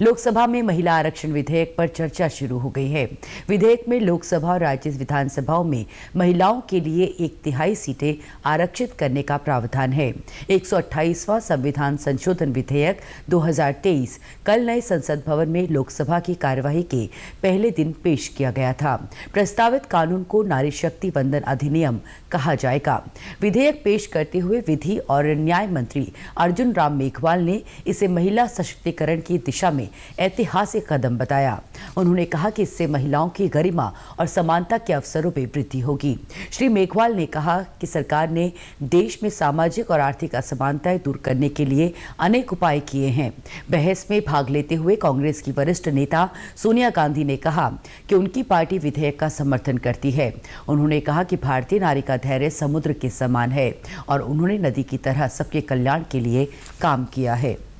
लोकसभा में महिला आरक्षण विधेयक पर चर्चा शुरू हो गई है विधेयक में लोकसभा और राज्य विधानसभाओं में महिलाओं के लिए एक तिहाई सीटें आरक्षित करने का प्रावधान है एक संविधान संशोधन विधेयक 2023 कल नए संसद भवन में लोकसभा की कार्यवाही के पहले दिन पेश किया गया था प्रस्तावित कानून को नारी शक्ति बंधन अधिनियम कहा जाएगा विधेयक पेश करते हुए विधि और न्याय मंत्री अर्जुन राम मेघवाल ने इसे महिला सशक्तिकरण की दिशा में में ऐतिहासिक कदम बताया उन्होंने कहा कि इससे महिलाओं की गरिमा और समानता के अवसरों पर वृद्धि होगी श्री मेघवाल ने कहा कि सरकार ने देश में सामाजिक और आर्थिक असमानताएं दूर करने के लिए अनेक उपाय किए हैं बहस में भाग लेते हुए कांग्रेस की वरिष्ठ नेता सोनिया गांधी ने कहा कि उनकी पार्टी विधेयक का समर्थन करती है उन्होंने कहा कि भारतीय नारी का धैर्य समुद्र के समान है और उन्होंने नदी की तरह सबके कल्याण के लिए काम किया है